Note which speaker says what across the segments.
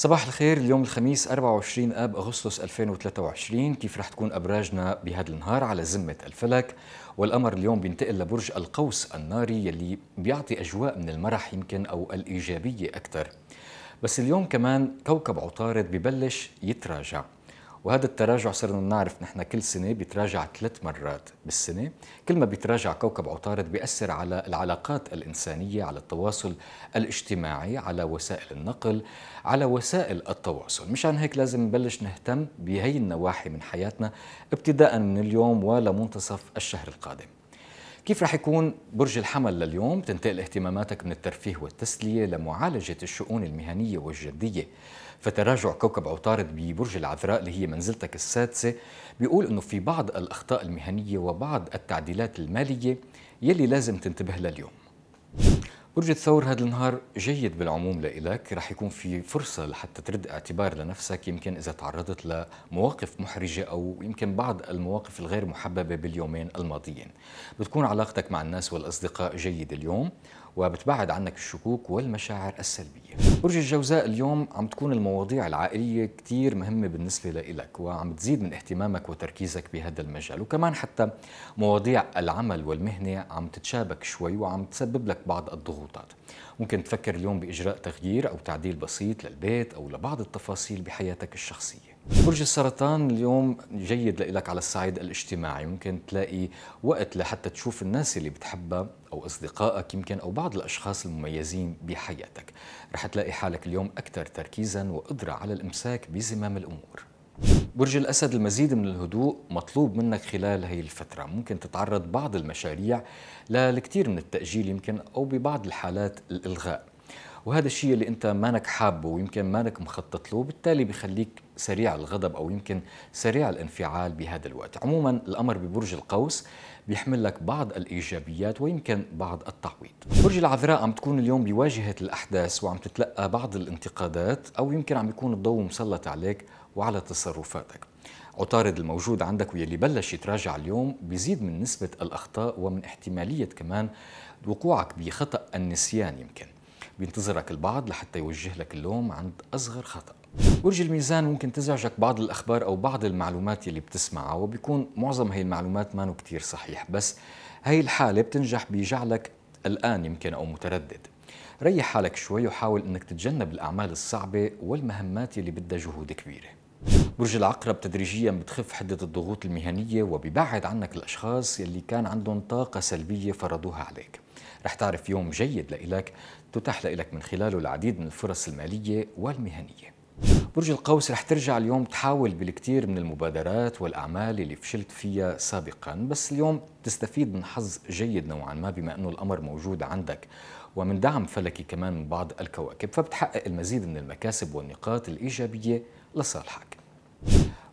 Speaker 1: صباح الخير اليوم الخميس 24 اب اغسطس 2023 كيف رح تكون ابراجنا بهذا النهار على ذمه الفلك والامر اليوم بينتقل لبرج القوس الناري يلي بيعطي اجواء من المرح يمكن او الايجابيه اكثر بس اليوم كمان كوكب عطارد ببلش يتراجع وهذا التراجع صرنا نعرف نحن كل سنة بيتراجع ثلاث مرات بالسنة كل ما بيتراجع كوكب عطارد بيأثر على العلاقات الإنسانية على التواصل الاجتماعي على وسائل النقل على وسائل التواصل مشان هيك لازم نبلش نهتم بهي النواحي من حياتنا ابتداء من اليوم ولمنتصف الشهر القادم كيف رح يكون برج الحمل لليوم تنتقل اهتماماتك من الترفيه والتسلية لمعالجة الشؤون المهنية والجدية فتراجع كوكب عطارد ببرج العذراء اللي هي منزلتك السادسة بيقول أنه في بعض الأخطاء المهنية وبعض التعديلات المالية يلي لازم تنتبه لليوم برج الثور هذا النهار جيد بالعموم لإلك رح يكون في فرصة لحتى ترد اعتبار لنفسك يمكن إذا تعرضت لمواقف محرجة أو يمكن بعض المواقف الغير محببة باليومين الماضيين بتكون علاقتك مع الناس والأصدقاء جيدة اليوم وبتبعد عنك الشكوك والمشاعر السلبية برج الجوزاء اليوم عم تكون المواضيع العائلية كتير مهمة بالنسبة لإلك وعم تزيد من اهتمامك وتركيزك بهذا المجال وكمان حتى مواضيع العمل والمهنة عم تتشابك شوي وعم تسبب لك بعض الضغوطات ممكن تفكر اليوم بإجراء تغيير أو تعديل بسيط للبيت أو لبعض التفاصيل بحياتك الشخصية برج السرطان اليوم جيد لك على الصعيد الاجتماعي ممكن تلاقي وقت لحتى تشوف الناس اللي بتحبها أو أصدقائك يمكن أو بعض الأشخاص المميزين بحياتك رح تلاقي حالك اليوم أكثر تركيزا وقدرة على الإمساك بزمام الأمور برج الأسد المزيد من الهدوء مطلوب منك خلال هي الفترة ممكن تتعرض بعض المشاريع للكثير من التأجيل يمكن أو ببعض الحالات الإلغاء وهذا الشيء اللي انت مانك حابه ويمكن مانك مخطط له وبالتالي بخليك سريع الغضب او يمكن سريع الانفعال بهذا الوقت عموما الامر ببرج القوس بيحمل لك بعض الايجابيات ويمكن بعض التعويض برج العذراء عم تكون اليوم بواجهه الاحداث وعم تتلقى بعض الانتقادات او يمكن عم يكون الضوء مسلط عليك وعلى تصرفاتك عطارد الموجود عندك واللي بلش يتراجع اليوم بيزيد من نسبة الأخطاء ومن احتمالية كمان وقوعك بخطأ النسيان يمكن بينتظرك البعض لحتى يوجه لك اللوم عند أصغر خطأ برج الميزان ممكن تزعجك بعض الأخبار أو بعض المعلومات اللي بتسمعها وبيكون معظم هي المعلومات ما كتير صحيح بس هاي الحالة بتنجح بيجعلك قلقان يمكن أو متردد ريح حالك شوي وحاول أنك تتجنب الأعمال الصعبة والمهمات اللي بدها جهود كبيرة برج العقرب تدريجيا بتخف حدة الضغوط المهنية وبيبعد عنك الأشخاص يلي كان عندهم طاقة سلبية فرضوها عليك رح تعرف يوم جيد لإلك تتاح لإلك من خلاله العديد من الفرص المالية والمهنية برج القوس رح ترجع اليوم تحاول بالكثير من المبادرات والأعمال اللي فشلت فيها سابقا بس اليوم تستفيد من حظ جيد نوعا ما بما أنه الأمر موجود عندك ومن دعم فلكي كمان من بعض الكواكب فبتحقق المزيد من المكاسب والنقاط الإيجابية لصالحك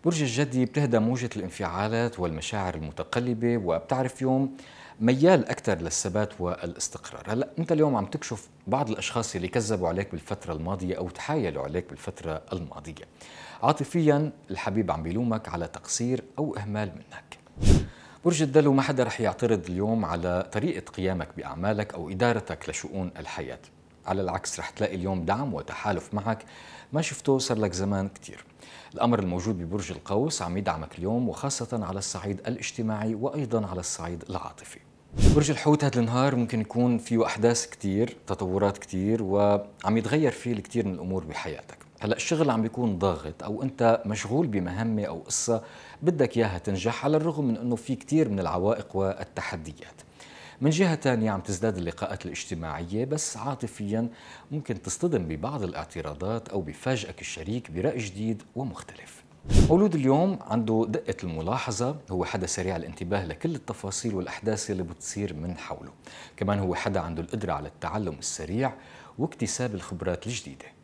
Speaker 1: برج الجدي بتهدى موجة الانفعالات والمشاعر المتقلبة وبتعرف يوم ميال أكثر للثبات والاستقرار هلا أنت اليوم عم تكشف بعض الأشخاص اللي كذبوا عليك بالفترة الماضية أو تحايلوا عليك بالفترة الماضية عاطفيا الحبيب عم بيلومك على تقصير أو إهمال منك برج الدلو ما حدا رح يعترض اليوم على طريقة قيامك بأعمالك أو إدارتك لشؤون الحياة على العكس رح تلاقي اليوم دعم وتحالف معك ما شفته صار لك زمان كتير الأمر الموجود ببرج القوس عم يدعمك اليوم وخاصة على الصعيد الاجتماعي وأيضا على الصعيد العاطفي برج الحوت هذا النهار ممكن يكون فيه أحداث كتير تطورات كتير وعم يتغير فيه الكثير من الأمور بحياتك هلا الشغل عم بيكون ضاغط او انت مشغول بمهمه او قصه بدك اياها تنجح على الرغم من انه في كثير من العوائق والتحديات من جهة ثانية عم تزداد اللقاءات الاجتماعية بس عاطفيا ممكن تصطدم ببعض الاعتراضات أو بفاجئك الشريك برأي جديد ومختلف مولود اليوم عنده دقة الملاحظة هو حدا سريع الانتباه لكل التفاصيل والأحداث اللي بتصير من حوله كمان هو حدا عنده القدرة على التعلم السريع واكتساب الخبرات الجديده